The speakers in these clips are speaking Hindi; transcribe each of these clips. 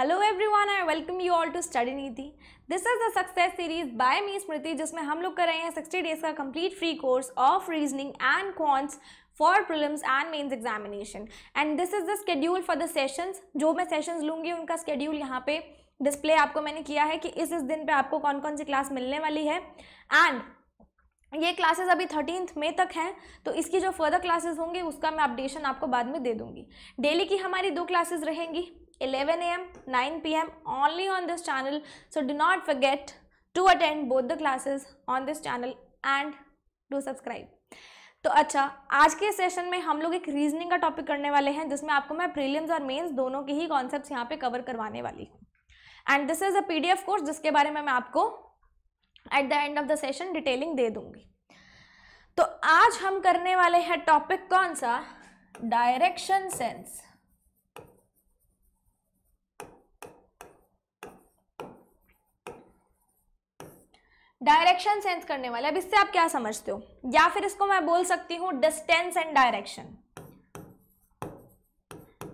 Hello everyone I welcome you all to study Niti this is the success series by me Smriti जिसमें हम लोग कर रहे हैं सिक्सटी डेज का complete free course of reasoning and quants for prelims and mains examination and this is the schedule for the sessions जो मैं सेशंस लूँगी उनका स्केड्यूल यहाँ पे डिस्प्ले आपको मैंने किया है कि इस इस दिन पे आपको कौन कौन सी क्लास मिलने वाली है एंड ये क्लासेस अभी थर्टीन मई तक हैं तो इसकी जो फर्दर क्लासेस होंगे उसका मैं अपडेशन आपको बाद में दे दूंगी डेली की हमारी दो क्लासेस रहेंगी 11 a.m., 9 p.m. only on this channel. So do not forget to attend both the classes on this channel and do subscribe. तो अच्छा आज के सेशन में हम लोग एक रीजनिंग का टॉपिक करने वाले हैं जिसमें आपको मैं प्रीलियम्स और मेंस दोनों के ही कॉन्सेप्ट्स यहाँ पे कवर करवाने वाली हूँ and this is a PDF course जिसके बारे में मैं आपको at the end of the session detailing दे दूंगी तो आज हम करने वाले हैं टॉपिक कौन सा डायरेक्शन सेंस डायरेक्शन सेंस करने वाले अब इससे आप क्या समझते हो या फिर इसको मैं बोल सकती हूँ डिस्टेंस एंड डायरेक्शन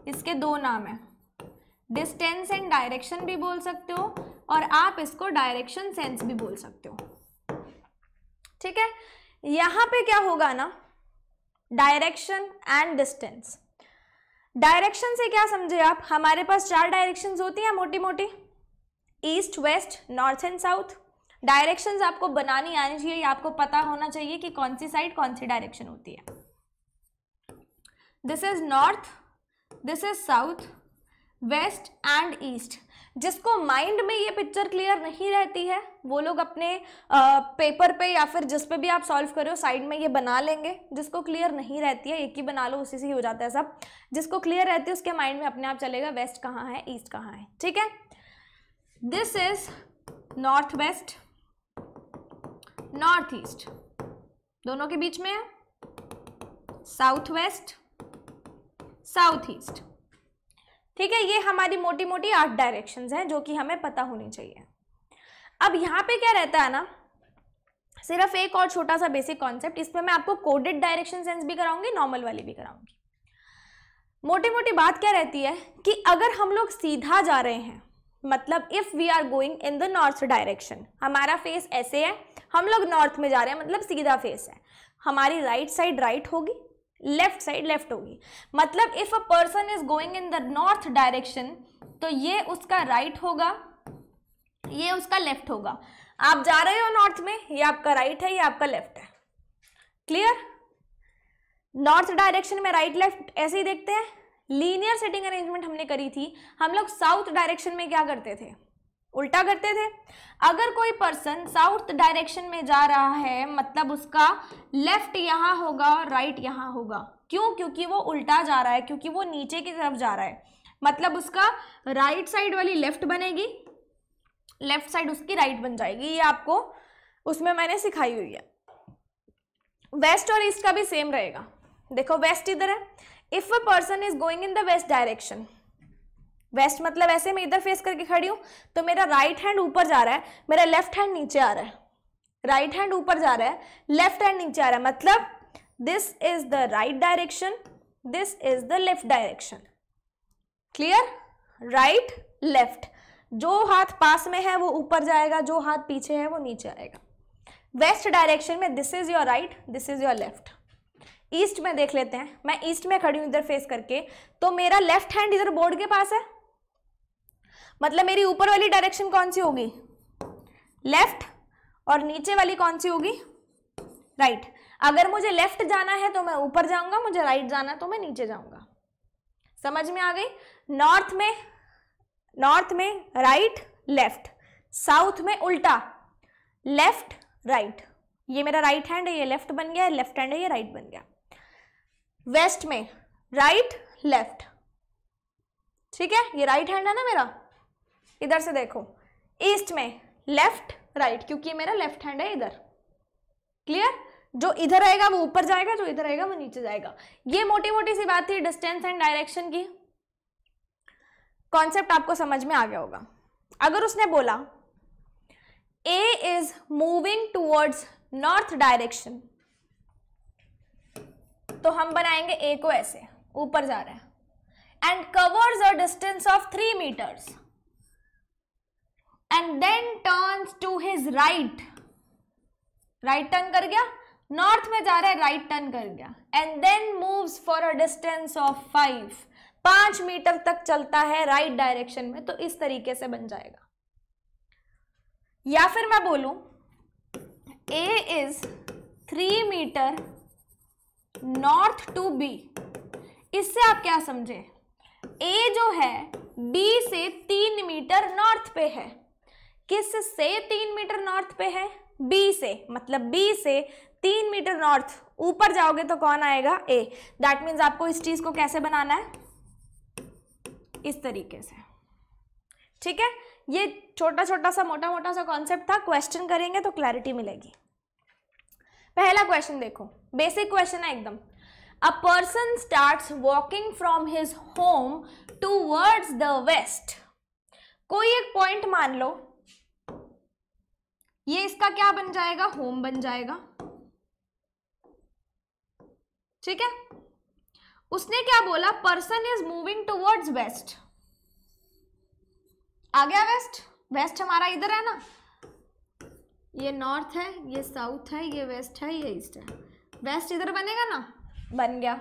इसके दो नाम है डिस्टेंस एंड डायरेक्शन भी बोल सकते हो और आप इसको डायरेक्शन सेंस भी बोल सकते हो ठीक है यहां पे क्या होगा ना डायरेक्शन एंड डिस्टेंस डायरेक्शन से क्या समझे आप हमारे पास चार डायरेक्शंस होती हैं मोटी मोटी east west north and south directions आपको बनानी आनी चाहिए या आपको पता होना चाहिए कि कौन सी साइड कौन सी डायरेक्शन होती है this is north this is south west and east जिसको माइंड में ये पिक्चर क्लियर नहीं रहती है वो लोग अपने आ, पेपर पे या फिर जिस पे भी आप सॉल्व करो साइड में ये बना लेंगे जिसको क्लियर नहीं रहती है एक ही बना लो उसी से ही हो जाता है सब जिसको क्लियर रहती है उसके माइंड में अपने आप चलेगा वेस्ट कहाँ है ईस्ट कहाँ है ठीक है this is north west north east दोनों के बीच में है साउथ वेस्ट साउथ ईस्ट ठीक है ये हमारी मोटी मोटी आठ डायरेक्शंस हैं जो कि हमें पता होनी चाहिए अब यहाँ पे क्या रहता है ना सिर्फ एक और छोटा सा बेसिक कॉन्सेप्ट इसमें मैं आपको कोडेड डायरेक्शन सेंस भी कराऊंगी नॉर्मल वाली भी कराऊंगी मोटी मोटी बात क्या रहती है कि अगर हम लोग सीधा जा रहे हैं मतलब if we are going in the north direction हमारा फेस ऐसे है हम लोग नॉर्थ में जा रहे हैं मतलब सीधा फेस है हमारी राइट साइड राइट होगी लेफ्ट साइड लेफ्ट होगी मतलब if a person is going in the north direction तो ये उसका राइट right होगा ये उसका लेफ्ट होगा आप जा रहे हो नॉर्थ में ये आपका राइट right है ये आपका लेफ्ट है क्लियर नॉर्थ डायरेक्शन में राइट right, लेफ्ट ऐसे ही देखते हैं लीनियर सेटिंग अरेंजमेंट हमने करी थी हम लोग साउथ डायरेक्शन में क्या करते थे उल्टा करते थे अगर कोई पर्सन साउथ डायरेक्शन में जा रहा है मतलब उसका लेफ्ट यहाँ होगा और राइट यहाँ होगा क्यों क्योंकि वो उल्टा जा रहा है क्योंकि वो नीचे की तरफ जा रहा है मतलब उसका राइट साइड वाली लेफ्ट बनेगी लेफ्ट साइड उसकी राइट बन जाएगी ये आपको उसमें मैंने सिखाई हुई है वेस्ट और ईस्ट का भी सेम रहेगा देखो वेस्ट इधर है if a person is going in the west direction west मतलब ऐसे मैं इधर फेस करके खड़ी हूं तो मेरा राइट हैंड ऊपर जा रहा है मेरा लेफ्ट हैंड नीचे आ रहा है राइट हैंड ऊपर जा रहा है लेफ्ट हैंड नीचे आ रहा है मतलब this is the right direction this is the left direction clear right left जो हाथ पास में है वो ऊपर जाएगा जो हाथ पीछे है वो नीचे आएगा वेस्ट डायरेक्शन में this is your right this is your left east में देख लेते हैं मैं ईस्ट में खड़ी हूं इधर फेस करके तो मेरा लेफ्ट हैंड इधर बोर्ड के पास है मतलब मेरी ऊपर वाली डायरेक्शन कौन सी होगी लेफ्ट और नीचे वाली कौन सी होगी राइट right. अगर मुझे लेफ्ट जाना है तो मैं ऊपर जाऊंगा मुझे राइट right जाना तो मैं नीचे जाऊंगा समझ में आ गई नॉर्थ में नॉर्थ में राइट लेफ्ट साउथ में उल्टा लेफ्ट राइट right. ये मेरा राइट हैंड है ये लेफ्ट बन गया लेफ्ट हैंड है ये राइट बन गया वेस्ट में राइट लेफ्ट ठीक है ये राइट हैंड है ना मेरा इधर से देखो ईस्ट में लेफ्ट राइट क्योंकि मेरा लेफ्ट हैंड है इधर क्लियर जो इधर आएगा वो ऊपर जाएगा जो इधर आएगा वो नीचे जाएगा ये मोटी मोटी सी बात थी डिस्टेंस एंड डायरेक्शन की कॉन्सेप्ट आपको समझ में आ गया होगा अगर उसने बोला A is moving towards north direction तो हम बनाएंगे ए को ऐसे ऊपर जा रहा है and covers a distance of three metres and then turns to his right right turn कर गया नॉर्थ में जा रहा है राइट टर्न कर गया and then moves for a distance of five पांच मीटर तक चलता है राइट right डायरेक्शन में तो इस तरीके से बन जाएगा या फिर मैं बोलूं A is three metre north to B इससे आप क्या समझे ए जो है बी से तीन मीटर नॉर्थ पे है किस से तीन मीटर नॉर्थ पे है बी से मतलब बी से तीन मीटर नॉर्थ ऊपर जाओगे तो कौन आएगा ए दैट मीन्स आपको इस चीज को कैसे बनाना है इस तरीके से ठीक है ये छोटा छोटा सा मोटा मोटा सा कॉन्सेप्ट था क्वेश्चन करेंगे तो क्लैरिटी मिलेगी पहला क्वेश्चन देखो बेसिक क्वेश्चन है एकदम a person start walking from his home towards the west कोई एक पॉइंट मान लो ये इसका क्या बन जाएगा होम बन जाएगा ठीक है उसने क्या बोला person is moving towards west आ गया वेस्ट वेस्ट हमारा इधर है ना ये नॉर्थ है ये साउथ है ये वेस्ट है ये ईस्ट है वेस्ट इधर बनेगा ना बन गया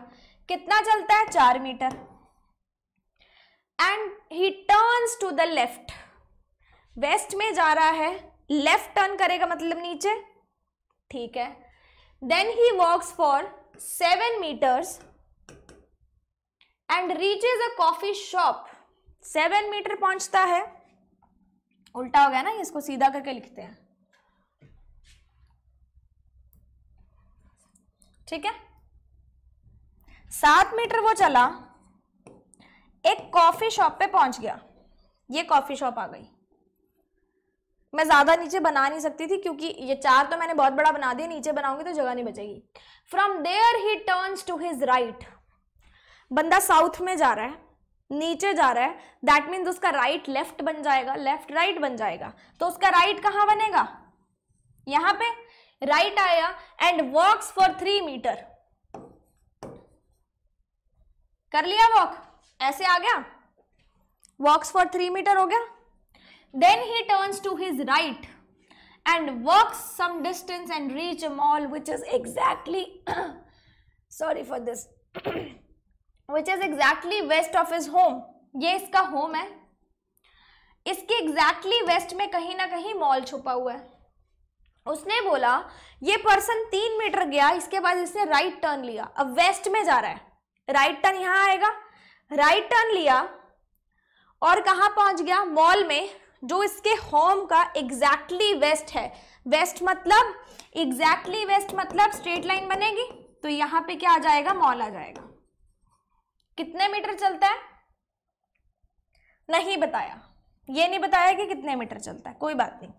कितना चलता है चार metre and he turns to the left west में जा रहा है लेफ्ट टर्न करेगा मतलब नीचे ठीक है then he walks for seven metres and reaches a coffee shop seven metre पहुंचता है उल्टा हो गया ना इसको सीधा करके लिखते हैं ठीक है सात मीटर वो चला एक कॉफी शॉप पे पहुंच गया ये कॉफी शॉप आ गई मैं ज़्यादा नीचे बना नहीं सकती थी क्योंकि ये चार तो मैंने बहुत बड़ा बना दिया नीचे बनाऊंगी तो जगह नहीं बचेगी from there he turns to his right बंदा साउथ में जा रहा है नीचे जा रहा है दैट मीन्स उसका राइट लेफ्ट बन जाएगा लेफ्ट राइट बन जाएगा तो उसका राइट कहां कहाँ बनेगा यहाँ पे राइट आया and walks for three metre कर लिया वॉक ऐसे आ गया वॉक्स फॉर थ्री मीटर हो गया then he turns to his right and walks some distance and reach a mall which is exactly sorry for this which is exactly west of his home ये इसका होम है इसके एग्जैक्टली exactly वेस्ट में कहीं ना कहीं मॉल छुपा हुआ है उसने बोला ये पर्सन तीन मीटर गया इसके बाद इसने राइट टर्न लिया अब वेस्ट में जा रहा है राइट टर्न यहां आएगा राइट टर्न लिया और कहा पहुंच गया मॉल में जो इसके होम का एग्जैक्टली exactly वेस्ट है वेस्ट मतलब एग्जैक्टली exactly वेस्ट मतलब स्ट्रेट लाइन बनेगी तो यहां पे क्या आ जाएगा मॉल आ जाएगा कितने मीटर चलता है नहीं बताया ये नहीं बताया कि कितने मीटर चलता है कोई बात नहीं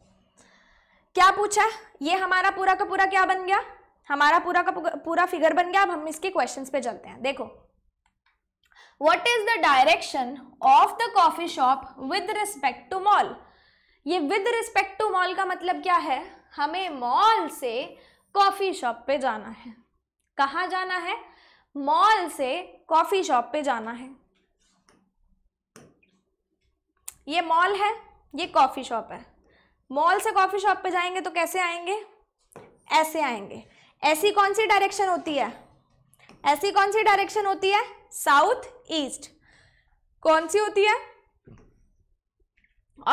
क्या पूछा है ये हमारा पूरा का पूरा क्या बन गया हमारा पूरा का पूरा फिगर बन गया अब हम इसके क्वेश्चन पे चलते हैं देखो what is the direction of the coffee shop with respect to mall ये विद रिस्पेक्ट टू मॉल का मतलब क्या है हमें मॉल से कॉफी शॉप पे जाना है कहाँ जाना है मॉल से कॉफी शॉप पे जाना है ये मॉल है ये कॉफी शॉप है मॉल से कॉफ़ी शॉप पे जाएंगे तो कैसे आएंगे ऐसे आएंगे ऐसी कौन सी डायरेक्शन होती है ऐसी कौन सी डायरेक्शन होती है साउथ ईस्ट कौन सी होती है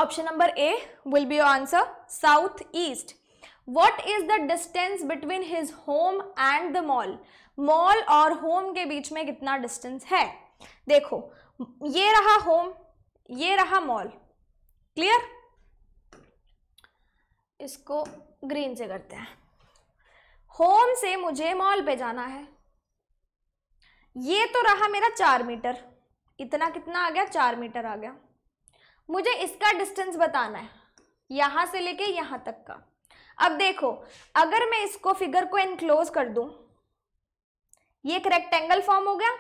option number A will be answer south east what is the distance between his home and the mall mall और होम के बीच में कितना डिस्टेंस है देखो ये रहा होम ये रहा मॉल क्लियर इसको ग्रीन से करते हैं होम से मुझे मॉल पे जाना है ये तो रहा मेरा चार मीटर इतना कितना आ गया चार मीटर आ गया मुझे इसका डिस्टेंस बताना है यहाँ से लेके यहाँ तक का अब देखो अगर मैं इसको फिगर को एनक्लोज कर दूं ये एक रेक्टेंगल फॉर्म हो गया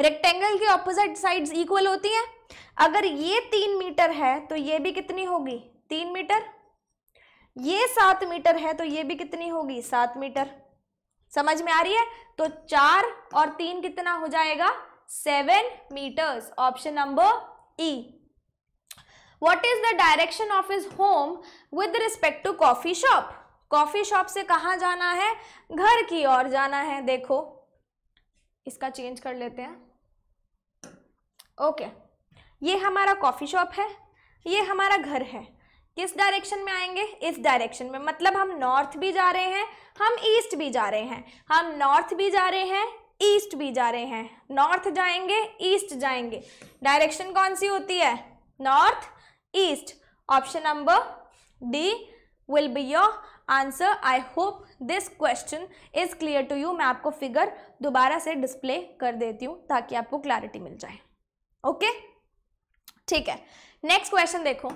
रेक्टेंगल की ऑपोजिट साइड्स इक्वल होती हैं अगर ये तीन मीटर है तो ये भी कितनी होगी तीन मीटर ये सात मीटर है तो ये भी कितनी होगी सात मीटर समझ में आ रही है तो चार और तीन कितना हो जाएगा seven metres option number E what is the direction of his home with respect to coffee shop coffee shop से कहाँ जाना है घर की ओर जाना है देखो इसका चेंज कर लेते हैं ओके okay. ये हमारा कॉफ़ी शॉप है ये हमारा घर है किस डायरेक्शन में आएंगे इस डायरेक्शन में मतलब हम नॉर्थ भी जा रहे हैं हम ईस्ट भी जा रहे हैं हम नॉर्थ भी जा रहे हैं ईस्ट भी जा रहे हैं नॉर्थ जाएंगे ईस्ट जाएंगे डायरेक्शन कौन सी होती है north east option number D will be your answer I hope this question is clear to you मैं आपको फिगर दोबारा से डिस्प्ले कर देती हूँ ताकि आपको क्लैरिटी मिल जाए ओके okay? ठीक है नेक्स्ट क्वेश्चन देखो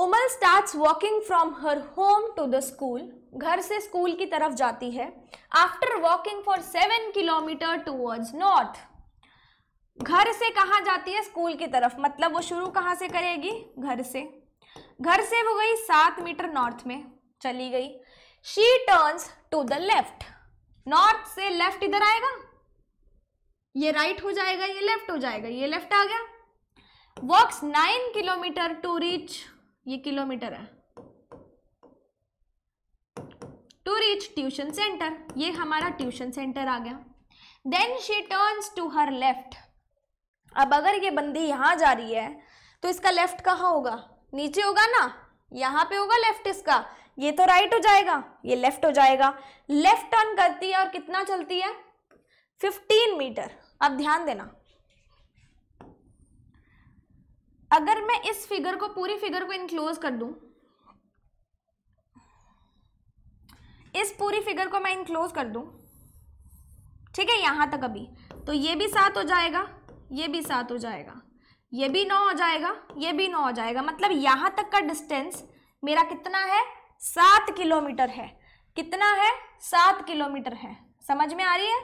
Umal starts walking from her home to the school घर से स्कूल की तरफ जाती है after walking for seven kilometre towards north घर से कहाँ जाती है स्कूल की तरफ मतलब वो शुरू कहाँ से करेगी घर से घर से वो गई सात मीटर नॉर्थ में चली गई she turns to the left north से लेफ्ट इधर आएगा ये राइट हो जाएगा ये लेफ्ट हो जाएगा ये लेफ्ट आ गया walks nine kilometre to reach ये किलोमीटर है टू रीच ट्यूशन सेंटर ये हमारा ट्यूशन सेंटर आ गया then she turns to her left अब अगर ये बंदी यहां जा रही है तो इसका लेफ्ट कहाँ होगा नीचे होगा ना यहां पे होगा लेफ्ट इसका ये तो राइट हो जाएगा ये लेफ्ट हो जाएगा लेफ्ट टर्न करती है और कितना चलती है 15 मीटर अब ध्यान देना अगर मैं इस फिगर को पूरी फिगर को इनक्लोज कर दूं इस पूरी फिगर को मैं इनक्लोज कर दूं ठीक है यहाँ तक अभी तो ये भी सात हो जाएगा ये भी सात हो जाएगा ये भी नौ हो जाएगा ये भी नौ हो जाएगा मतलब यहां तक का डिस्टेंस मेरा कितना है सात किलोमीटर है कितना है सात किलोमीटर है समझ में आ रही है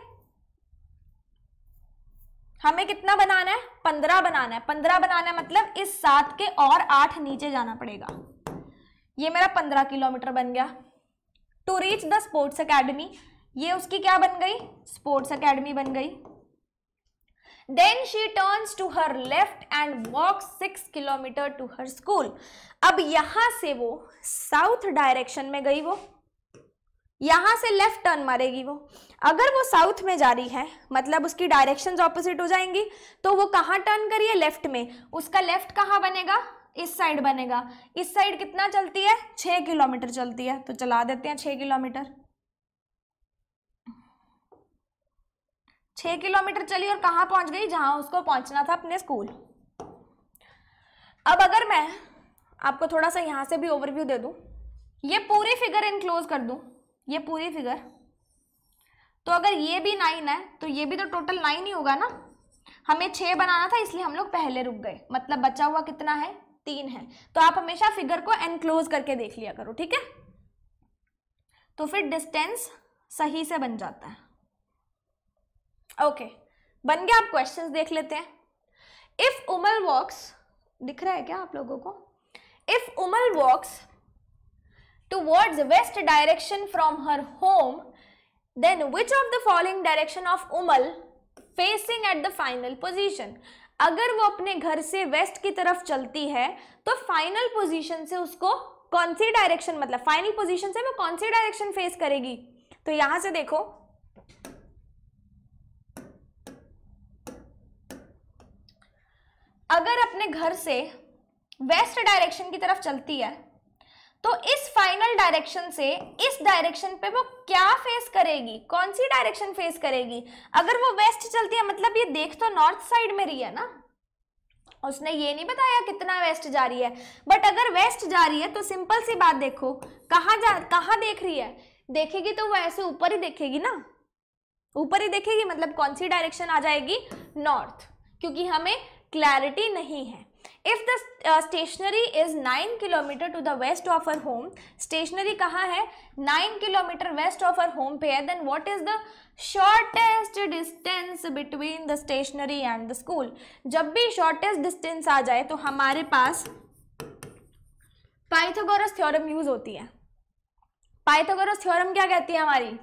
हमें कितना बनाना है पंद्रह बनाना है पंद्रह बनाना है मतलब इस सात के और आठ नीचे जाना पड़ेगा ये मेरा पंद्रह किलोमीटर बन गया to reach the sports academy ये उसकी क्या बन गई स्पोर्ट्स अकेडमी बन गई then she turns to her left and walk six kilometre to her school अब यहां से वो साउथ डायरेक्शन में गई वो यहाँ से लेफ्ट टर्न मारेगी वो अगर वो साउथ में जा रही है मतलब उसकी डायरेक्शन ऑपोजिट हो जाएंगी तो वो कहाँ टर्न करिए लेफ्ट में उसका लेफ्ट कहाँ बनेगा इस साइड बनेगा इस साइड कितना चलती है छः किलोमीटर चलती है तो चला देते हैं छः किलोमीटर छः किलोमीटर चली और कहाँ पहुँच गई जहाँ उसको पहुँचना था अपने स्कूल अब अगर मैं आपको थोड़ा सा यहाँ से भी ओवरव्यू दे दूँ ये पूरी फिगर इनक्लोज कर दूँ ये पूरी फिगर तो अगर ये भी नाइन है तो ये भी तो टोटल नाइन ही होगा ना हमें छः बनाना था इसलिए हम लोग पहले रुक गए मतलब बचा हुआ कितना है तीन है तो आप हमेशा फिगर को एनक्लोज करके देख लिया करो ठीक है तो फिर डिस्टेंस सही से बन जाता है ओके बन गया आप क्वेश्चन देख लेते हैं इफ उमर वॉक्स दिख रहा है क्या आप लोगों को if Umar walks towards west direction from her home, then which of the following direction of Umal facing at the final position? अगर वो अपने घर से वेस्ट की तरफ चलती है तो फाइनल पोजीशन से उसको कौन सी डायरेक्शन मतलब फाइनल पोजीशन से वो कौन सी डायरेक्शन फेस करेगी तो यहां से देखो अगर अपने घर से वेस्ट डायरेक्शन की तरफ चलती है तो इस फाइनल डायरेक्शन से इस डायरेक्शन पे वो क्या फेस करेगी कौन सी डायरेक्शन फेस करेगी अगर वो वेस्ट चलती है मतलब ये देख तो नॉर्थ साइड में रही है ना उसने ये नहीं बताया कितना वेस्ट जा रही है बट अगर वेस्ट जा रही है तो सिंपल सी बात देखो कहाँ जा कहाँ देख रही है देखेगी तो वो ऐसे ऊपर ही देखेगी ना ऊपर ही देखेगी मतलब कौन सी डायरेक्शन आ जाएगी नॉर्थ क्योंकि हमें क्लैरिटी नहीं है if the stationery is nine kilometre to the west of our home stationery कहाँ है nine kilometre west of our home पे है then what is the shortest distance between the stationery and the school जब भी शॉर्टेस्ट डिस्टेंस आ जाए तो हमारे पास पाइथागोरस थ्योरम यूज होती है पाइथागोरस थ्योरम क्या कहती है हमारी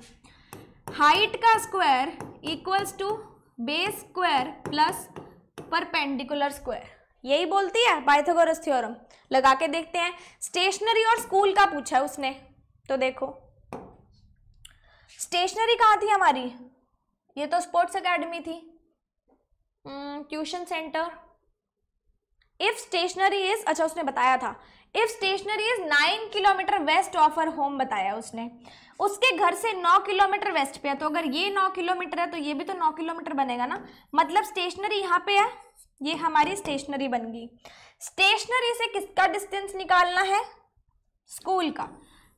हाइट का square equals to base square plus perpendicular square यही बोलती है पाइथागोरस थ्योरम लगा के देखते हैं स्टेशनरी और स्कूल का पूछा है उसने तो देखो स्टेशनरी कहाँ थी हमारी ये तो स्पोर्ट्स एकेडमी थी hmm, tuition centre if stationery is अच्छा उसने बताया था if stationery is nine kilometre west of her home बताया उसने उसके घर से नौ किलोमीटर वेस्ट पे है तो अगर ये नौ किलोमीटर है तो ये भी तो नौ किलोमीटर बनेगा ना मतलब स्टेशनरी यहाँ पे है ये हमारी स्टेशनरी बन गई स्टेशनरी से किसका डिस्टेंस निकालना है स्कूल का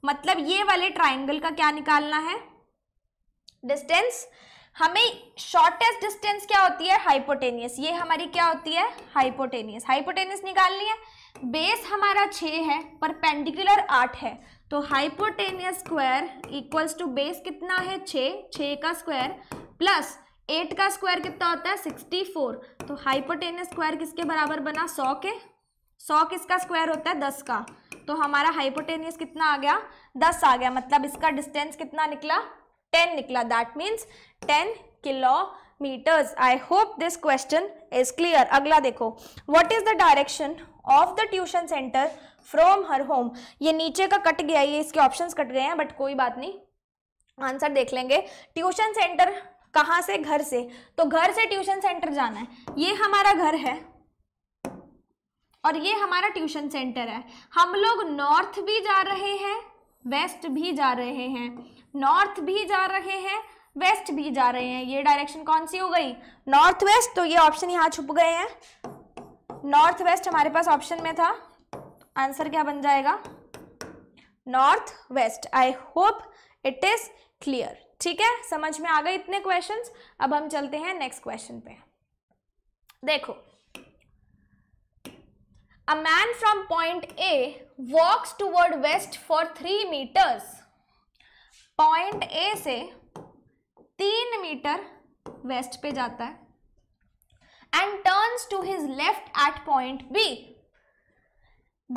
मतलब ये वाले ट्राइंगल का क्या निकालना है डिस्टेंस हमें शॉर्टेस्ट डिस्टेंस क्या होती है हाइपोटेनियस ये हमारी क्या होती है हाइपोटेनियस हाइपोटेनियस निकालनी है बेस हमारा छ है पर पेंडिकुलर आठ है तो hypotenuse square equals to base कितना है छ छ का स्क्वायर प्लस एट का स्क्वायर कितना होता है सिक्सटी फोर तो हाइपोटेनस स्क्वायर किसके बराबर बना सौ के सौ किसका स्क्वायर होता है दस का तो हमारा हाइपोटेनियस कितना आ गया दस आ गया मतलब इसका डिस्टेंस कितना निकला टेन निकला that means ten kilometres I hope this question is clear अगला देखो what is the direction of the tuition centre from her home ये नीचे का कट गया ये इसके ऑप्शन कट गए हैं बट कोई बात नहीं आंसर देख लेंगे ट्यूशन सेंटर कहाँ से घर से तो घर से ट्यूशन सेंटर जाना है ये हमारा घर है और ये हमारा ट्यूशन सेंटर है हम लोग नॉर्थ भी जा रहे हैं वेस्ट भी जा रहे हैं नॉर्थ भी जा रहे हैं वेस्ट भी जा रहे हैं ये डायरेक्शन कौन सी हो गई नॉर्थ वेस्ट तो ये ऑप्शन यहाँ छुप गए हैं नॉर्थ वेस्ट हमारे पास ऑप्शन में था आंसर क्या बन जाएगा north west I hope it is clear ठीक है समझ में आ गए इतने क्वेश्चंस अब हम चलते हैं नेक्स्ट क्वेश्चन पे देखो a man from point A walks toward west for three metres point A से तीन मीटर वेस्ट पे जाता है and turns to his left at point B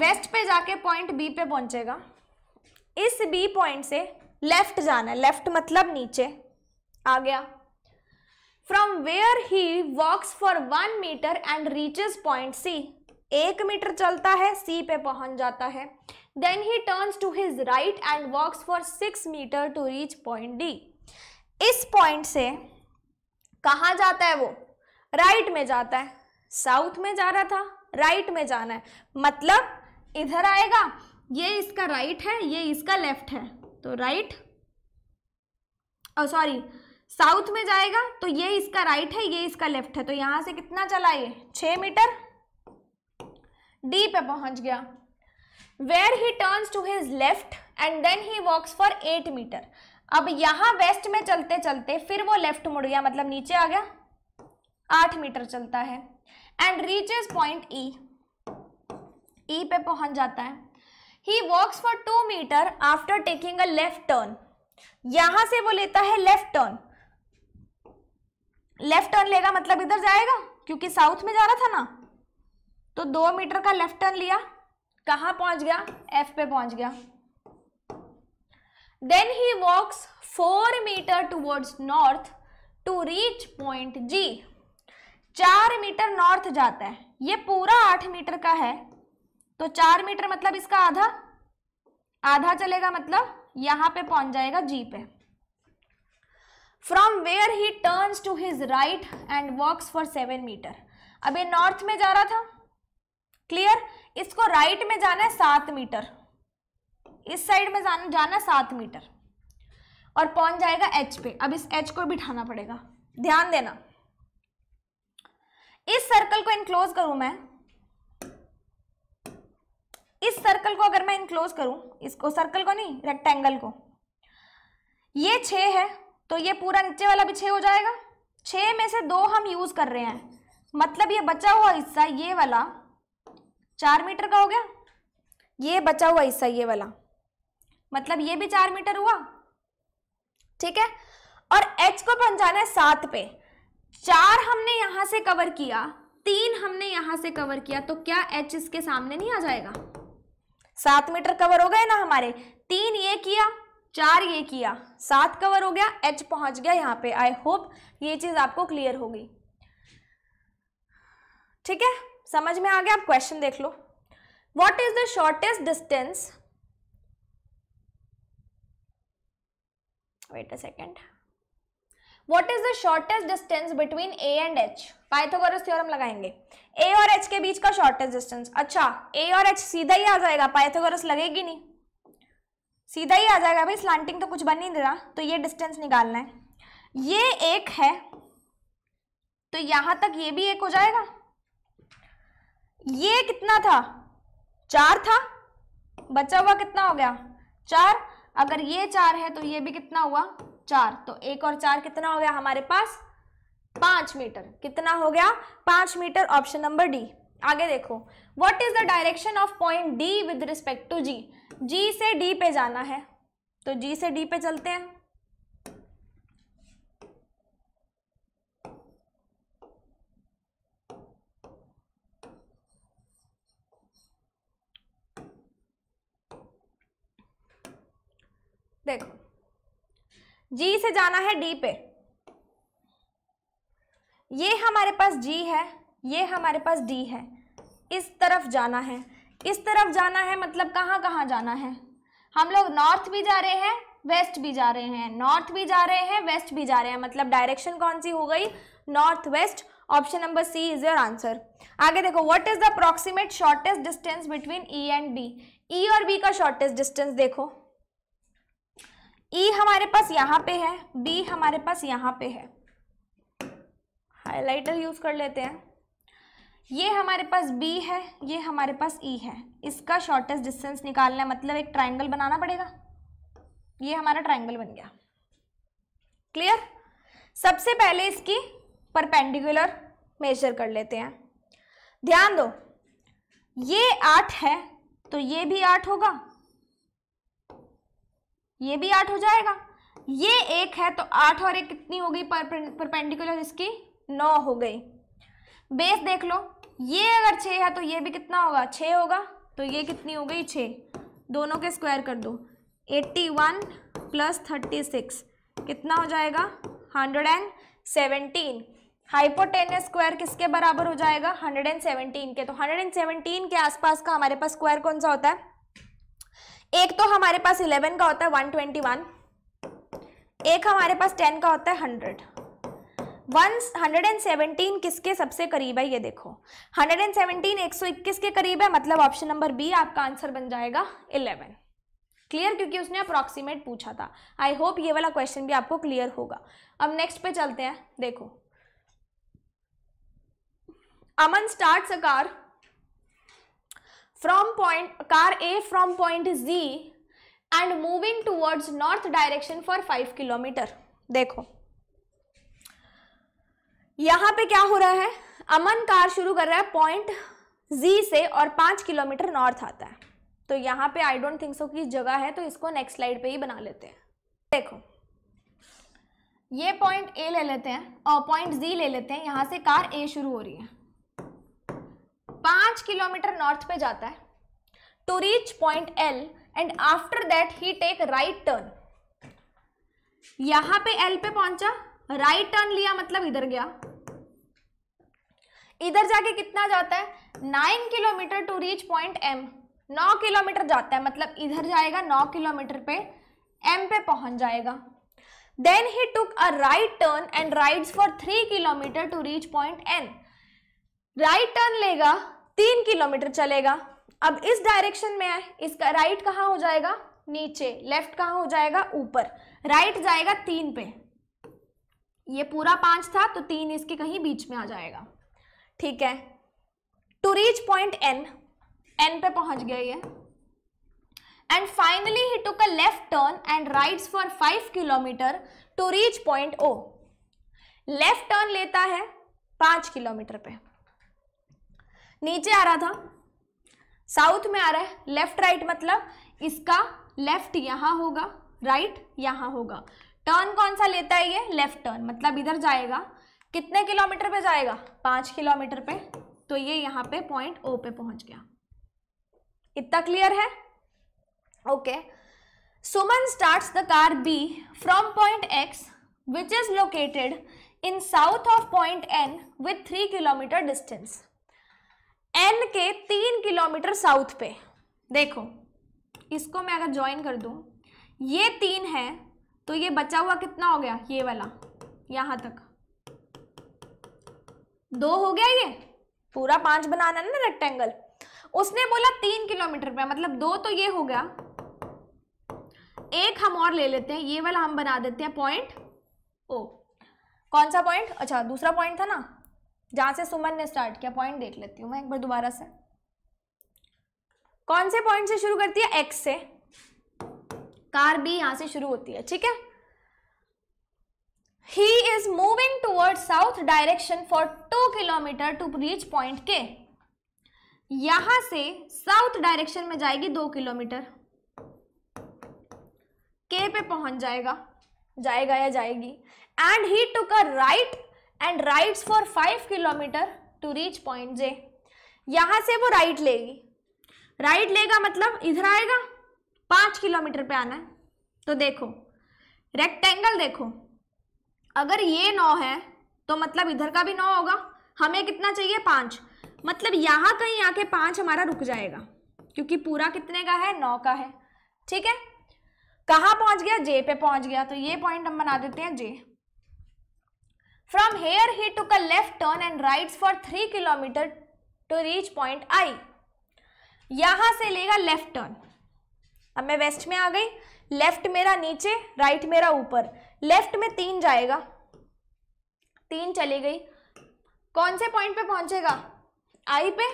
west पे जाके पॉइंट बी पे पहुंचेगा इस बी पॉइंट से लेफ्ट जाना है लेफ्ट मतलब नीचे आ गया from where he walks for one metre and reaches point C एक मीटर चलता है सी पे पहुंच जाता है then he turns to his right and walks for six metre to reach point D इस पॉइंट से कहाँ जाता है वो राइट right में जाता है साउथ में जा रहा था राइट right में जाना है मतलब इधर आएगा ये इसका राइट right है ये इसका लेफ्ट है तो राइट सॉरी साउथ में जाएगा तो ये इसका राइट है ये इसका लेफ्ट है तो यहां से कितना चला ये छ मीटर डी पे पहुंच गया where he turn to his left and then he walks for eight metre अब यहां वेस्ट में चलते चलते फिर वो लेफ्ट मुड़ गया मतलब नीचे आ गया आठ मीटर चलता है and reaches point E E पे पहुंच जाता है he walks for two metre after taking a left turn यहां से वो लेता है लेफ्ट टर्न लेफ्ट टर्न लेगा मतलब इधर जाएगा क्योंकि साउथ में जा रहा था ना तो दो मीटर का लेफ्ट टर्न लिया कहाँ पहुंच गया एफ पे पहुंच गया then he walks four metre towards north to reach point G चार मीटर नॉर्थ जाता है ये पूरा आठ मीटर का है तो चार मीटर मतलब इसका आधा आधा चलेगा मतलब यहां पे पहुंच जाएगा जी पे from where he turn to his right and work for seven metre अब ये नॉर्थ में जा रहा था क्लियर इसको राइट right में जाना है सात मीटर इस साइड में जाना है सात मीटर और पहुंच जाएगा एच पे अब इस एच को बिठाना पड़ेगा ध्यान देना इस सर्कल को इनक्लोज करूं मैं इस सर्कल को अगर मैं इनक्लोज करूं इसको सर्कल को नहीं रेक्टेंगल को ये छ है तो ये पूरा नीचे वाला भी छ हो जाएगा छ में से दो हम यूज़ कर रहे हैं मतलब ये बचा हुआ हिस्सा ये वाला चार मीटर का हो गया ये बचा हुआ हिस्सा ये वाला मतलब ये भी चार मीटर हुआ ठीक है और एच को बन जाना है सात पे चार हमने यहां से कवर किया तीन हमने यहां से कवर किया तो क्या एच इसके सामने नहीं आ जाएगा सात मीटर कवर हो गए ना हमारे तीन ये किया चार ये किया सात कवर हो गया एच पहुंच गया यहाँ पे आई होप ये चीज आपको क्लियर होगी ठीक है समझ में आ गया आप क्वेश्चन देख लो what is the shortest distance wait a second what is the shortest distance between A and H Pythagoras theorem लगाएंगे ए और एच के बीच का शॉर्टेस्ट डिस्टेंस अच्छा ए और एच सीधा ही आ जाएगा पाइथागोरस लगेगी नहीं सीधा ही आ जाएगा भाई स्लांटिंग तो कुछ बन नहीं रहा तो ये डिस्टेंस निकालना है ये एक है तो यहां तक ये भी एक हो जाएगा ये कितना था चार था बचा हुआ कितना हो गया चार अगर ये चार है तो ये भी कितना हुआ चार तो एक और चार कितना हो गया हमारे पास पांच मीटर कितना हो गया पांच मीटर ऑप्शन नंबर डी आगे देखो what is the direction of point D with respect to G G से डी पे जाना है तो जी से डी पे चलते हैं देखो जी से जाना है डी पे ये हमारे पास जी है ये हमारे पास डी है इस तरफ जाना है इस तरफ जाना है मतलब कहाँ कहाँ जाना है हम लोग नॉर्थ भी जा रहे हैं वेस्ट भी जा रहे हैं नॉर्थ भी जा रहे हैं वेस्ट भी जा रहे हैं मतलब डायरेक्शन कौन सी हो गई north west option number C is your answer आगे देखो what is the approximate shortest distance between E and B E और बी का शॉर्टेस्ट डिस्टेंस देखो ई e हमारे पास यहाँ पे है बी हमारे पास यहाँ पे है हाइलाइटर यूज़ कर लेते हैं ये हमारे पास बी है ये हमारे पास ई e है इसका शॉर्टेस्ट डिस्टेंस निकालना है मतलब एक ट्राइंगल बनाना पड़ेगा ये हमारा ट्राइंगल बन गया क्लियर सबसे पहले इसकी परपेंडिकुलर मेजर कर लेते हैं ध्यान दो ये आठ है तो ये भी आठ होगा ये भी आठ हो जाएगा ये एक है तो आठ और एक कितनी हो गई पर परपेंडिकुलर इसकी नौ हो गई बेस देख लो ये अगर छः है तो ये भी कितना होगा छः होगा तो ये कितनी हो गई छः दोनों के स्क्वायर कर दो eighty one plus thirty six कितना हो जाएगा hundred and seventeen hypotenuse square किसके बराबर हो जाएगा हंड्रेड एंड सेवनटीन के तो हंड्रेड एंड सेवनटीन के आसपास का हमारे पास स्क्वायर कौन सा होता है एक तो हमारे पास इलेवन का होता है वन ट्वेंटी वन एक हमारे पास टेन का होता है hundred one hundred and seventeen किसके सबसे करीब है ये देखो हंड्रेड एंड सेवनटीन एक सौ इक्कीस के करीब है मतलब ऑप्शन नंबर बी आपका आंसर बन जाएगा इलेवन क्लियर क्योंकि उसने अप्रॉक्सीमेट पूछा था आई होप ये वाला क्वेश्चन भी आपको क्लियर होगा अब नेक्स्ट पे चलते हैं देखो Aman start a car from point car A from point Z and moving towards north direction for 5 kilometre देखो यहाँ पे क्या हो रहा है अमन कार शुरू कर रहा है पॉइंट जी से और पांच किलोमीटर नॉर्थ आता है तो यहां पे आई डोंट थिंक सो की जगह है तो इसको नेक्स्ट स्लाइड पे ही बना लेते हैं देखो ये पॉइंट ए ले लेते हैं और पॉइंट जी ले लेते हैं यहां से कार ए शुरू हो रही है पाँच किलोमीटर नॉर्थ पे जाता है to reach point L and after that he take right turn यहां पे एल पे पहुंचा राइट टर्न लिया मतलब इधर गया इधर जाके कितना जाता है nine kilometre to reach point M नौ किलोमीटर जाता है मतलब इधर जाएगा नौ किलोमीटर पे एम पे पहुंच जाएगा then he took a right turn and rides for three kilometre to reach point N right turn लेगा तीन किलोमीटर चलेगा अब इस डायरेक्शन में है इसका राइट कहाँ हो जाएगा नीचे लेफ्ट कहाँ हो जाएगा ऊपर राइट जाएगा तीन पे ये पूरा पांच था तो तीन इसके कहीं बीच में आ जाएगा ठीक है to reach point N N पे पहुंच गया ये and finally he took a left turn and right for five kilometre to reach point O left turn लेता है पांच किलोमीटर पे नीचे आ रहा था साउथ में आ रहा है लेफ्ट राइट मतलब इसका लेफ्ट यहाँ होगा राइट यहाँ होगा टर्न कौन सा लेता है ये लेफ्ट टर्न मतलब इधर जाएगा कितने किलोमीटर पे जाएगा पाँच किलोमीटर पे तो ये यहाँ पे पॉइंट ओ पे पहुंच गया इतना क्लियर है okay Suman start the car B from point X which is located in south of point N with three kilometre distance N के तीन किलोमीटर साउथ पे देखो इसको मैं अगर ज्वाइन कर दूँ ये तीन है तो ये बचा हुआ कितना हो गया ये वाला यहाँ तक दो हो गया ये पूरा पांच बनाना है ना रेक्टेंगल उसने बोला तीन किलोमीटर पे मतलब दो तो ये हो गया एक हम और ले लेते हैं ये वाला हम बना देते हैं पॉइंट ओ कौन सा पॉइंट अच्छा दूसरा पॉइंट था ना जहां से सुमन ने स्टार्ट किया पॉइंट देख लेती हूँ मैं एक बार दोबारा से कौन से पॉइंट से शुरू करती है एक्स से कार बी यहां से शुरू होती है ठीक है he is moving toward south direction for two kilometre to reach point K यहां से साउथ डायरेक्शन में जाएगी दो किलोमीटर के पे पहुंच जाएगा जाएगा या जाएगी and he took a right and right for five kilometre to reach point J यहाँ से वो राइट लेगी राइट लेगा मतलब इधर आएगा पाँच किलोमीटर पे आना है तो देखो रेक्टेंगल देखो अगर ये नौ है तो मतलब इधर का भी नौ होगा हमें कितना चाहिए पाँच मतलब यहाँ कहीं आके पाँच हमारा रुक जाएगा क्योंकि पूरा कितने का है नौ का है ठीक है कहाँ पहुँच गया जे पे पहुँच गया तो ये पॉइंट हम बना देते हैं J From here he took a left turn and rides for 3 kilometre to reach point I. यहां से लेगा लेफ्ट टर्न अब मैं वेस्ट में आ गई लेफ्ट मेरा नीचे राइट मेरा ऊपर लेफ्ट में तीन जाएगा तीन चली गई कौन से पॉइंट पे पहुंचेगा आई पे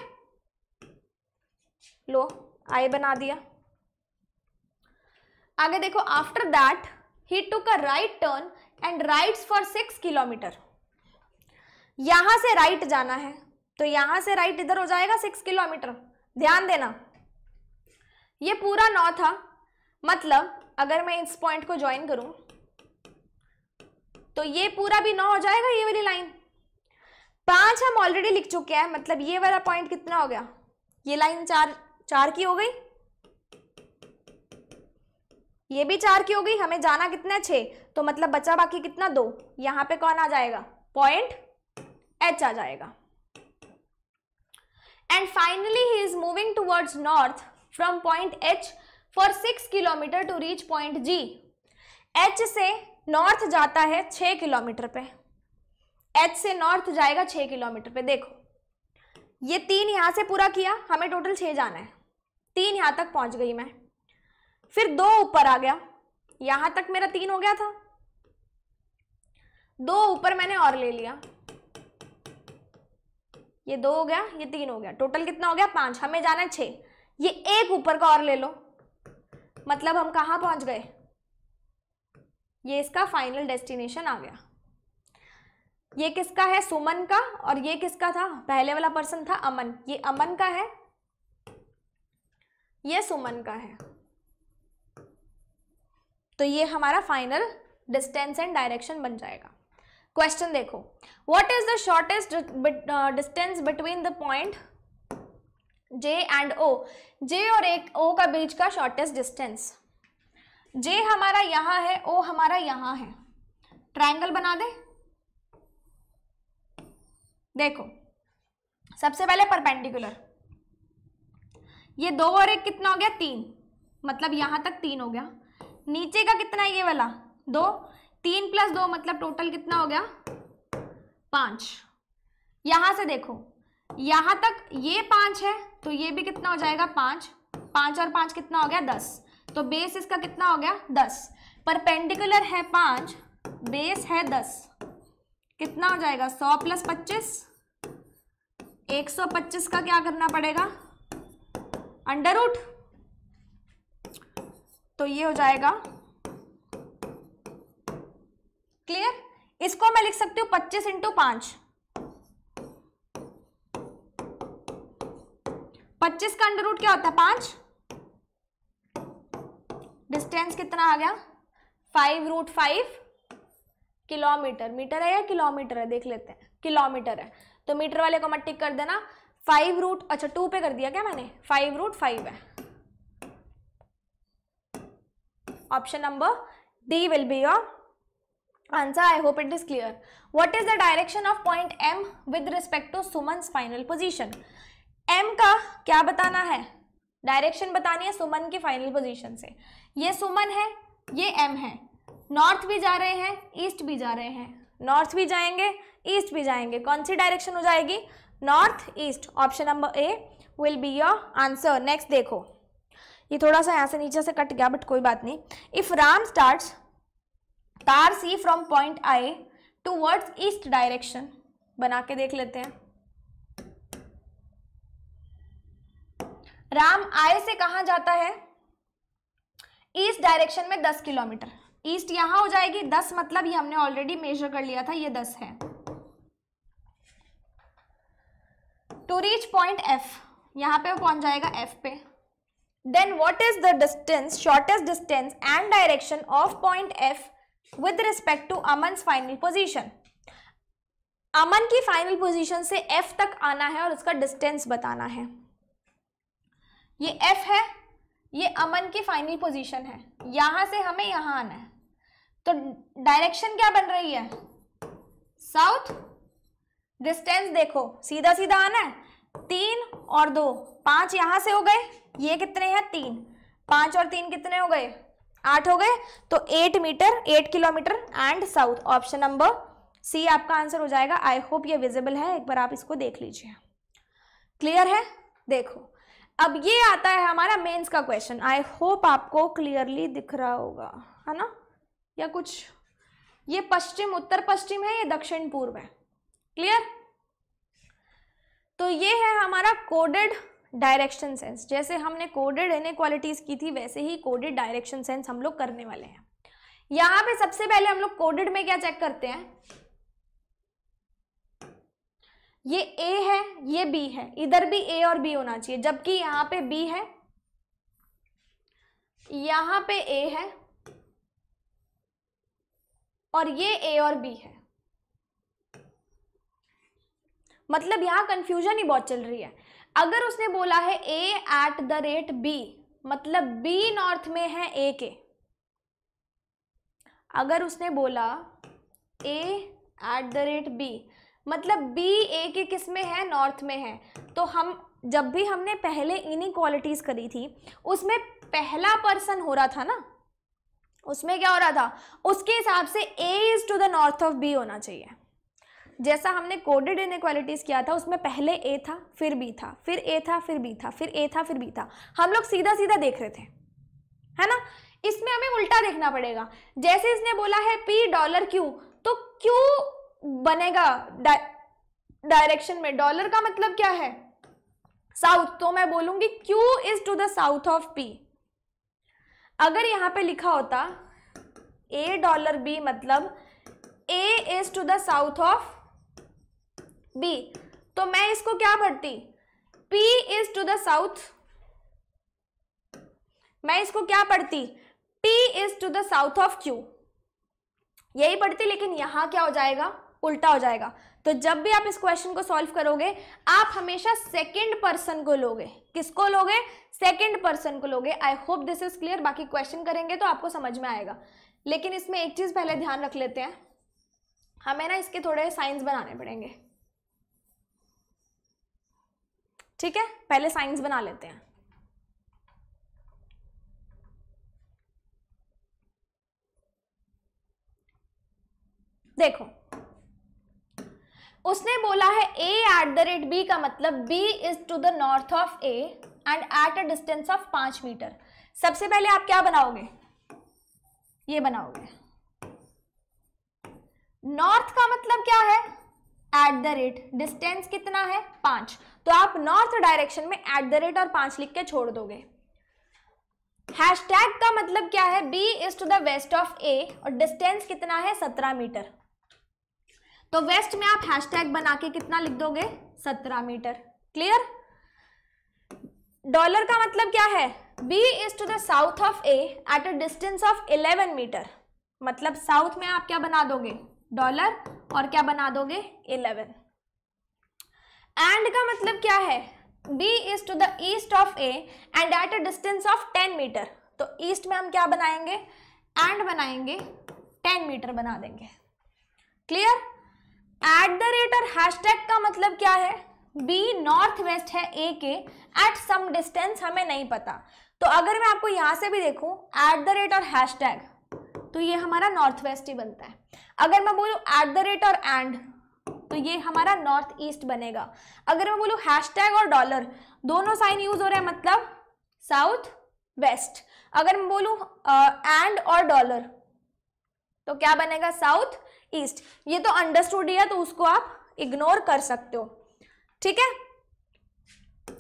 लो आई बना दिया आगे देखो after that he took a right turn and rides for six kilometre यहां से राइट जाना है तो यहां से राइट इधर हो जाएगा सिक्स किलोमीटर ध्यान देना ये पूरा नौ था मतलब अगर मैं इस पॉइंट को ज्वाइन करूं तो ये पूरा भी नौ हो जाएगा ये वाली लाइन पांच हम ऑलरेडी लिख चुके हैं मतलब ये वाला पॉइंट कितना हो गया ये लाइन चार चार की हो गई ये भी चार की हो गई हमें जाना कितना है छे तो मतलब बचा बाकी कितना दो यहां पे कौन आ जाएगा पॉइंट एच आ जाएगा and finally he is moving towards north from point H for six kilometre to reach point G H से नॉर्थ जाता है छ किलोमीटर पे एच से नॉर्थ जाएगा छ किलोमीटर पे देखो ये तीन यहां से पूरा किया हमें टोटल छ जाना है तीन यहां तक पहुंच गई मैं फिर दो ऊपर आ गया यहां तक मेरा तीन हो गया था दो ऊपर मैंने और ले लिया ये दो हो गया ये तीन हो गया टोटल कितना हो गया पांच हमें जाना है छः ये एक ऊपर का और ले लो मतलब हम कहाँ पहुंच गए ये इसका फाइनल डेस्टिनेशन आ गया ये किसका है सुमन का और ये किसका था पहले वाला पर्सन था अमन ये अमन का है ये सुमन का है तो ये हमारा फाइनल डिस्टेंस एंड डायरेक्शन बन जाएगा क्वेश्चन देखो what is the shortest distance between the point J and O J और एक ओ का बीच का शॉर्टेस्ट डिस्टेंस जे हमारा यहां है ओ हमारा यहां है ट्रायंगल बना दे देखो सबसे पहले परपेंडिकुलर ये दो और एक कितना हो गया तीन मतलब यहां तक तीन हो गया नीचे का कितना है ये वाला दो तीन प्लस दो मतलब टोटल कितना हो गया पांच यहां से देखो यहां तक ये पांच है तो ये भी कितना हो जाएगा पांच पांच और पांच कितना हो गया दस तो बेस इसका कितना हो गया दस परपेंडिकुलर है पांच बेस है दस कितना हो जाएगा सौ प्लस पच्चीस एक सौ पच्चीस का क्या करना पड़ेगा अंडर रूट तो ये हो जाएगा क्लियर इसको मैं लिख सकती हूं पच्चीस इंटू पांच पच्चीस का अंडर रूट क्या होता है पांच डिस्टेंस कितना आ गया five root five kilometre metre है या किलोमीटर है देख लेते हैं किलोमीटर है तो मीटर वाले को मैं टिक कर देना फाइव रूट अच्छा टू पे कर दिया क्या मैंने फाइव रूट फाइव है option number D will be your answer I hope it is clear what is the direction of point m with respect to suman's final position m का क्या बताना है डायरेक्शन बतानी है सुमन की फाइनल पोजिशन से ये सुमन है ये एम है नॉर्थ भी जा रहे हैं ईस्ट भी जा रहे हैं नॉर्थ भी जाएंगे ईस्ट भी जाएंगे कौन सी डायरेक्शन हो जाएगी north east option number A will be your answer next देखो ये थोड़ा सा यहाँ से नीचे से कट गया बट कोई बात नहीं इफ राम स्टार्ट तार C from point I towards east direction बना के देख लेते हैं राम आय से कहा जाता है ईस्ट डायरेक्शन में दस किलोमीटर ईस्ट यहां हो जाएगी दस मतलब ये हमने ऑलरेडी मेजर कर लिया था ये दस है टू रीच पॉइंट एफ यहां पे वो पहुंच जाएगा एफ पे then what is the distance shortest distance and direction of point F with respect to Aman final position Aman की फाइनल पोजिशन से एफ तक आना है और उसका डिस्टेंस बताना है ये एफ है ये अमन की फाइनल पोजिशन है यहां से हमें यहां आना है तो डायरेक्शन क्या बन रही है साउथ डिस्टेंस देखो सीधा सीधा आना है तीन और दो पांच यहां से हो गए ये कितने हैं तीन पांच और तीन कितने हो गए आठ हो गए तो eight metre eight kilometre and south option number C आपका आंसर हो जाएगा आई होप ये विजिबल है एक बार आप इसको देख लीजिए क्लियर है देखो अब ये आता है हमारा मेंस का क्वेश्चन आई होप आपको क्लियरली दिख रहा होगा है ना या कुछ ये पश्चिम उत्तर पश्चिम है या दक्षिण पूर्व है क्लियर तो ये है हमारा कोडेड डायरेक्शन सेंस जैसे हमने कोडेड इनक्वालिटीज़ की थी वैसे ही कोडेड डायरेक्शन सेंस हम लोग करने वाले हैं यहां पे सबसे पहले हम लोग कोडेड में क्या चेक करते हैं ये ए है ये बी है इधर भी ए और बी होना चाहिए जबकि यहां पे बी है यहां पे ए है और ये ए और बी है मतलब यहां कंफ्यूजन ही बहुत चल रही है अगर उसने बोला है A at the rate B मतलब बी नॉर्थ में है ए के अगर उसने बोला A at the rate B मतलब बी ए के किस में है नॉर्थ में है तो हम जब भी हमने पहले क्वालिटीज करी थी उसमें पहला पर्सन हो रहा था ना उसमें क्या हो रहा था उसके हिसाब से A is to the north of B होना चाहिए जैसा हमने कोडेड इन किया था उसमें पहले ए था फिर बी था फिर ए था फिर बी था फिर ए था फिर बी था हम लोग सीधा सीधा देख रहे थे है ना इसमें हमें उल्टा देखना पड़ेगा जैसे इसने बोला है पी डॉलर क्यू तो क्यू बनेगा डायरेक्शन में डॉलर का मतलब क्या है साउथ तो मैं बोलूंगी Q is to the south of P अगर यहां पे लिखा होता ए डॉलर बी मतलब A is to the south of B तो मैं इसको क्या भरती P is to the south मैं इसको क्या पढ़ती P is to the south of Q यही पढ़ती लेकिन यहां क्या हो जाएगा उल्टा हो जाएगा तो जब भी आप इस क्वेश्चन को सॉल्व करोगे आप हमेशा सेकंड पर्सन को लोगे किसको लोगे सेकंड पर्सन को लोगे I hope this is clear बाकी क्वेश्चन करेंगे तो आपको समझ में आएगा लेकिन इसमें एक चीज़ पहले ध्यान रख लेते हैं हमें ना इसके थोड़े साइंस बनाने पड़ेंगे ठीक है पहले साइंस बना लेते हैं देखो उसने बोला है A at the rate B का मतलब B is to the north of A and at a distance of पांच मीटर सबसे पहले आप क्या बनाओगे ये बनाओगे नॉर्थ का मतलब क्या है एट द रेट डिस्टेंस कितना है पांच तो आप नॉर्थ डायरेक्शन में एट द रेट और पांच लिख के छोड़ दोगे हैश टैग का मतलब क्या है B is to the west of A और डिस्टेंस कितना है सत्रह मीटर तो वेस्ट में आप हैश टैग बना के कितना लिख दोगे सत्रह मीटर क्लियर डॉलर का मतलब क्या है B is to the south of A at a distance of eleven metre मतलब साउथ में आप क्या बना दोगे डॉलर और क्या बना दोगे इलेवन एंड का मतलब क्या है B is to the east of A and at a distance of ten metre तो ईस्ट में हम क्या बनाएंगे एंड बनाएंगे टेन मीटर बना देंगे क्लियर एट द रेट और हैशटैग का मतलब क्या है बी नॉर्थ वेस्ट है ए के एट सम डिस्टेंस हमें नहीं पता तो अगर मैं आपको यहाँ से भी देखूँ एट द रेट और हैश टैग तो ये हमारा नॉर्थ वेस्ट ही बनता है अगर मैं बोलूं एट द रेट और एंड तो ये हमारा नॉर्थ ईस्ट बनेगा अगर मैं बोलूँ हैशटैग और डॉलर दोनों साइन यूज हो रहे हैं मतलब साउथ वेस्ट अगर मैं बोलूँ एंड uh, और डॉलर तो क्या बनेगा साउथ ईस्ट ये तो अंडरस्टूड है तो उसको आप इग्नोर कर सकते हो ठीक है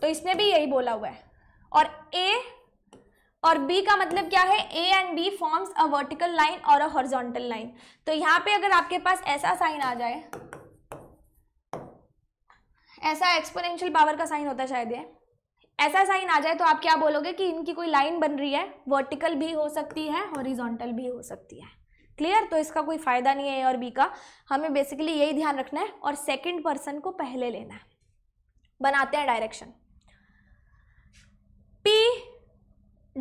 तो इसने भी यही बोला हुआ है और ए और बी का मतलब क्या है A and B forms a vertical line और अ हॉरिजॉन्टल लाइन तो यहाँ पे अगर आपके पास ऐसा साइन आ जाए ऐसा एक्सपोनेंशियल पावर का साइन होता है शायद ये ऐसा साइन आ जाए तो आप क्या बोलोगे कि इनकी कोई लाइन बन रही है वर्टिकल भी हो सकती है हॉरिजॉन्टल भी हो सकती है क्लियर तो इसका कोई फायदा नहीं है ए और बी का हमें बेसिकली यही ध्यान रखना है और सेकंड पर्सन को पहले लेना है बनाते हैं direction P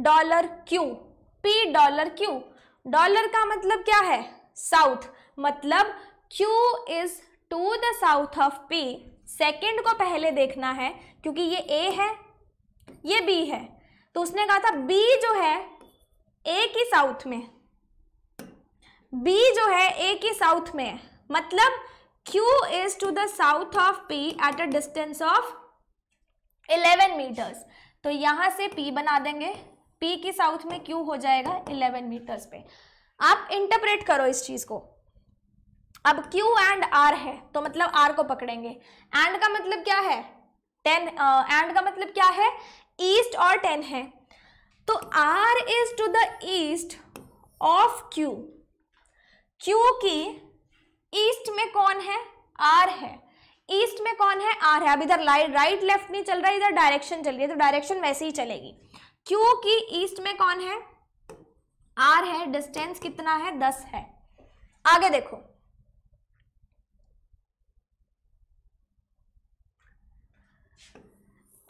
dollar Q P dollar Q dollar का मतलब क्या है साउथ मतलब Q is to the south of P second को पहले देखना है क्योंकि ये ए है ये बी है तो उसने कहा था बी जो है ए की साउथ में बी जो है ए की साउथ में है मतलब Q is to the south of P at a distance of 11 metres तो यहां से P बना देंगे P की साउथ में Q हो जाएगा 11 मीटर्स पे आप इंटरप्रेट करो इस चीज़ को अब Q एंड R है तो मतलब R को पकड़ेंगे एंड का मतलब क्या है टेन एंड का मतलब क्या है ईस्ट और टेन है तो R is to the east of Q Q की ईस्ट में कौन है R है ईस्ट में कौन है आर है अब इधर राइट लेफ्ट नहीं चल रहा है इधर डायरेक्शन चल रही है तो डायरेक्शन वैसे ही चलेगी क्यू की ईस्ट में कौन है आर है डिस्टेंस कितना है दस है आगे देखो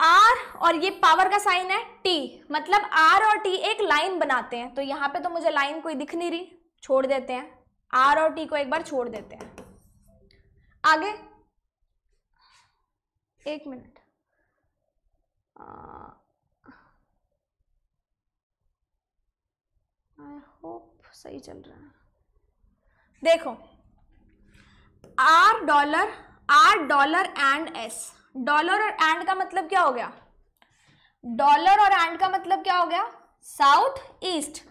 आर और ये पावर का साइन है टी मतलब आर और टी एक लाइन बनाते हैं तो यहाँ पे तो मुझे लाइन कोई दिख नहीं रही छोड़ देते हैं आर और टी को एक बार छोड़ देते हैं आगे एक मिनट आई होप सही चल रहा है देखो R dollar R dollar and S dollar और एंड का मतलब क्या हो गया डॉलर और एंड का मतलब क्या हो गया साउथ ईस्ट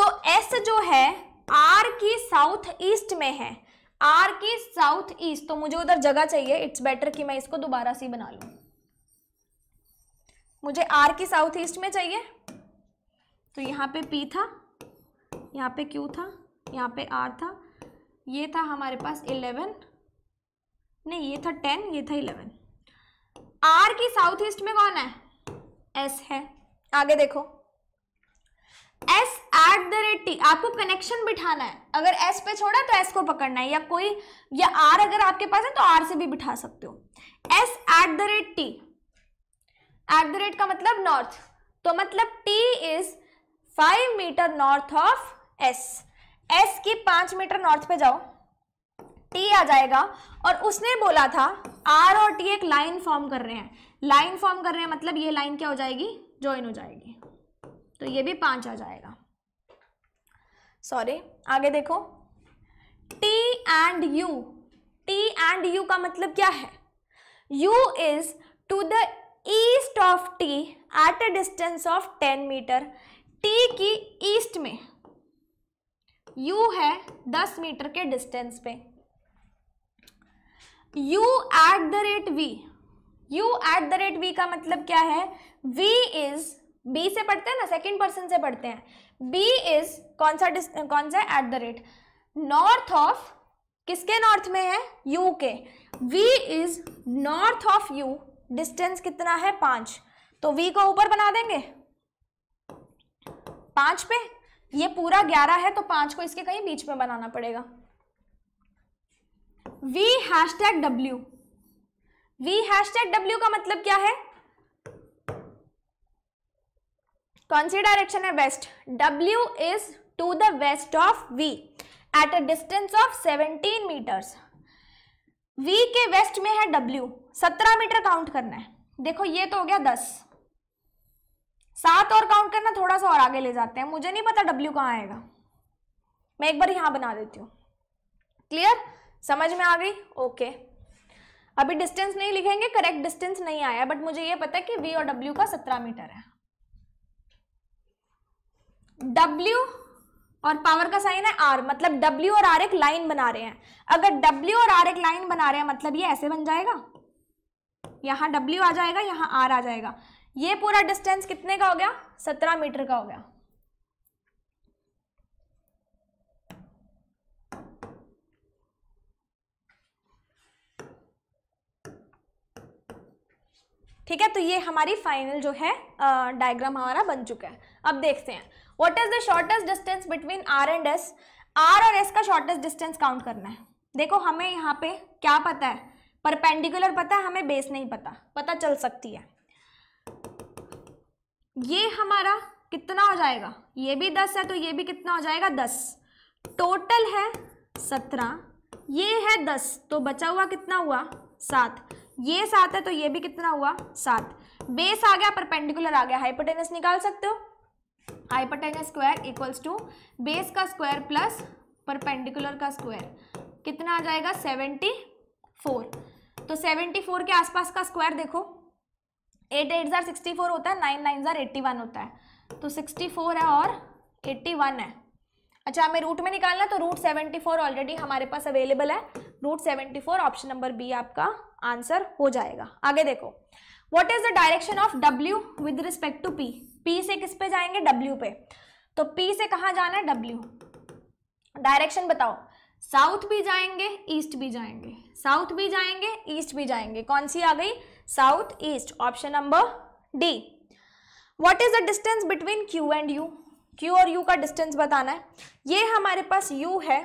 तो एस जो है आर की साउथ ईस्ट में है आर की साउथ ईस्ट तो मुझे उधर जगह चाहिए इट्स बेटर कि मैं इसको दोबारा से बना लू मुझे आर की साउथ ईस्ट में चाहिए तो यहां पे पी था यहां पे क्यू था यहां पे आर था ये था हमारे पास इलेवन नहीं ये था टेन ये था इलेवन आर की साउथ ईस्ट में कौन है एस है आगे देखो S at the rate T आपको कनेक्शन बिठाना है अगर एस पे छोड़ा तो एस को पकड़ना है या कोई या आर अगर आपके पास है तो आर से भी बिठा सकते हो S at the rate T at the rate का मतलब नॉर्थ तो मतलब T is five metre north of S S की पांच मीटर नॉर्थ पे जाओ टी आ जाएगा और उसने बोला था आर और टी एक लाइन फॉर्म कर रहे हैं लाइन फॉर्म कर रहे हैं मतलब ये लाइन क्या हो जाएगी ज्वाइन हो जाएगी तो ये भी पांच आ जाएगा सॉरी आगे देखो T and U T and U का मतलब क्या है U is to the east of T at a distance of ten metre T की ईस्ट में यू है दस मीटर के डिस्टेंस पे U at the rate V U at the rate V का मतलब क्या है वी इज बी से पढ़ते हैं ना सेकेंड पर्सन से पढ़ते हैं बी इज कौन सा कौन सा at the rate north of किसके नॉर्थ में है यू के V is north of U distance कितना है पांच तो वी को ऊपर बना देंगे पांच पे ये पूरा ग्यारह है तो पांच को इसके कहीं बीच में बनाना पड़ेगा V hash tag W V hash tag W का मतलब क्या है कौन सी डायरेक्शन है west W is to the west of V at a distance of 17 metres V के वेस्ट में है डब्ल्यू 17 मीटर काउंट करना है देखो ये तो हो गया 10 सात और काउंट करना थोड़ा सा और आगे ले जाते हैं मुझे नहीं पता डब्ल्यू कहाँ आएगा मैं एक बार यहां बना देती हूँ क्लियर समझ में आ गई ओके अभी डिस्टेंस नहीं लिखेंगे करेक्ट डिस्टेंस नहीं आया बट मुझे ये पता है कि वी और डब्ल्यू का सत्रह मीटर है डब्ल्यू और पावर का साइन है आर मतलब डब्ल्यू और आर एक लाइन बना रहे हैं अगर डब्ल्यू और आर एक लाइन बना रहे हैं मतलब ये ऐसे बन जाएगा यहां डब्ल्यू आ जाएगा यहां आर आ जाएगा ये पूरा डिस्टेंस कितने का हो गया सत्रह मीटर का हो गया ठीक है तो ये हमारी फाइनल जो है डायग्राम हमारा बन चुका है अब देखते हैं what is the shortest distance between R and S R और एस का शॉर्टेस्ट डिस्टेंस काउंट करना है देखो हमें यहाँ पे क्या पता है परपेंडिकुलर पता है हमें बेस नहीं पता पता चल सकती है ये हमारा कितना हो जाएगा ये भी दस है तो ये भी कितना हो जाएगा दस टोटल है सत्रह ये है दस तो बचा हुआ कितना हुआ सात ये सात है तो ये भी कितना हुआ सात बेस आ गया परपेंडिकुलर आ गया हाइपोटेनस निकाल सकते हो hypotenuse square equals to base का स्क्वायर प्लस परपेंडिकुलर का स्क्वायर कितना आ जाएगा सेवेंटी फोर तो सेवेंटी फोर के आसपास का स्क्वायर देखो एट एट ज़ार सिक्सटी फोर होता है नाइन नाइन ज़ार एट्टी वन होता है तो सिक्सटी फोर है और एट्टी वन है अच्छा हमें रूट में निकालना तो रूट सेवेंटी फोर ऑलरेडी हमारे पास अवेलेबल है root seventy four option number B आपका आंसर हो जाएगा आगे देखो what is the direction of W with respect to P P से किस पे जाएंगे डब्ल्यू पे तो पी से कहाँ जाना है डब्ल्यू डायरेक्शन बताओ साउथ भी जाएंगे ईस्ट भी जाएंगे साउथ भी जाएंगे ईस्ट भी जाएंगे कौन सी आ गई south east option number D what is the distance between Q and U Q और यू का डिस्टेंस बताना है ये हमारे पास यू है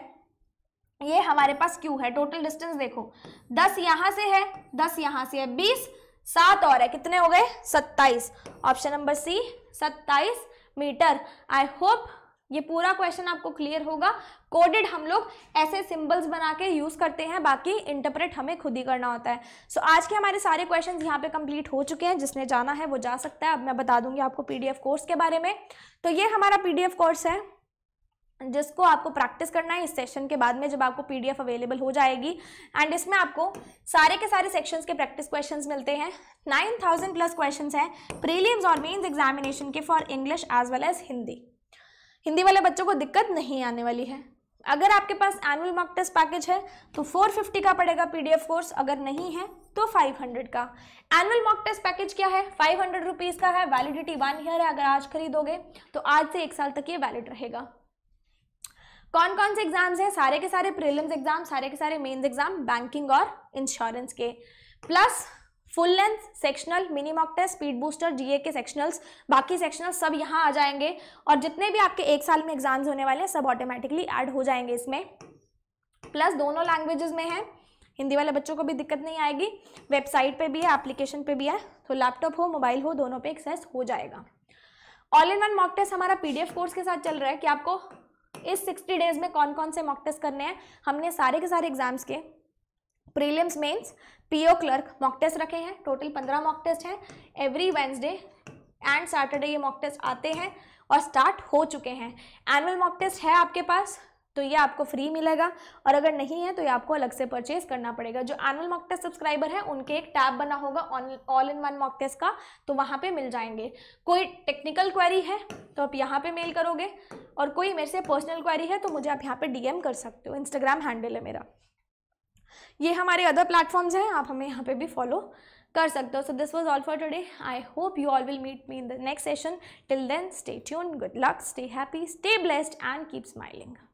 ये हमारे पास क्यू है टोटल डिस्टेंस देखो दस यहां से है दस यहां से है बीस सात और है कितने हो गए सत्ताईस ऑप्शन नंबर सी सत्ताईस मीटर आई होप ये पूरा क्वेश्चन आपको क्लियर होगा कोडेड हम लोग ऐसे सिंबल्स बना के यूज़ करते हैं बाकी इंटरप्रेट हमें खुद ही करना होता है सो so, आज के हमारे सारे क्वेश्चन यहाँ पे कंप्लीट हो चुके हैं जिसने जाना है वो जा सकता है अब मैं बता दूंगी आपको पीडीएफ कोर्स के बारे में तो ये हमारा पीडीएफ कोर्स है जिसको आपको प्रैक्टिस करना है इस सेशन के बाद में जब आपको पीडीएफ अवेलेबल हो जाएगी एंड इसमें आपको सारे के सारे सेक्शंस के प्रैक्टिस क्वेश्चंस मिलते हैं 9000 प्लस क्वेश्चंस हैं प्रीलिम्स और मेंस एग्जामिनेशन के for English as well as Hindi Hindi वाले बच्चों को दिक्कत नहीं आने वाली है अगर आपके पास एनुअल मॉक टेस्ट पैकेज है तो फिफ्टी का पड़ेगा पीडीएफ कोर्स अगर नहीं है तो 500 का एनुअल मॉक टेस्ट पैकेज क्या है फाइव हंड्रेड का है वैलिडिटी वन ईयर है अगर आज खरीदोगे तो आज से एक साल तक ये वैलिड रहेगा कौन कौन से एग्जाम्स हैं सारे के सारे प्रीलिम्स एग्जाम सारे के सारे मेन्स एग्जाम बैंकिंग और इंश्योरेंस के plus full length sectional mini mock test speed booster GA के सेक्शनल्स बाकी सेक्शनल सब यहाँ आ जाएंगे और जितने भी आपके एक साल में एग्जाम्स होने वाले हैं सब ऑटोमेटिकली ऐड हो जाएंगे इसमें प्लस दोनों लैंग्वेजेस में है हिंदी वाले बच्चों को भी दिक्कत नहीं आएगी वेबसाइट पे भी है एप्लीकेशन पे भी है तो लैपटॉप हो मोबाइल हो दोनों पे एक्सेस हो जाएगा all in one mock test हमारा पीडीएफ कोर्स के साथ चल रहा है कि आपको इस 60 डेज में कौन कौन से मॉक टेस्ट करने हैं हमने सारे के सारे एग्जाम्स के prelims mains PO clerk mock test रखे हैं टोटल पंद्रह मॉक टेस्ट हैं एवरी वेंसडे एंड सैटरडे ये मॉक टेस्ट आते हैं और स्टार्ट हो चुके हैं एनुअल मॉक टेस्ट है आपके पास तो ये आपको फ्री मिलेगा और अगर नहीं है तो ये आपको अलग से परचेज करना पड़ेगा जो एनुअल मॉक टेस्ट सब्सक्राइबर है उनके एक टैब बना होगा all in one mock test का तो वहाँ पे मिल जाएंगे कोई टेक्निकल क्वेरी है तो आप यहाँ पे मेल करोगे और कोई मेरे से पर्सनल क्वेरी है तो मुझे आप यहाँ पे डीएम कर सकते हो इंस्टाग्राम हैंडल है मेरा ये हमारे अदर प्लेटफॉर्म्स हैं आप हमें यहाँ पे भी फॉलो कर सकते हो so this was all for today I hope you all will meet me in the next session till then stay tune good luck stay happy stay blessed and keep smiling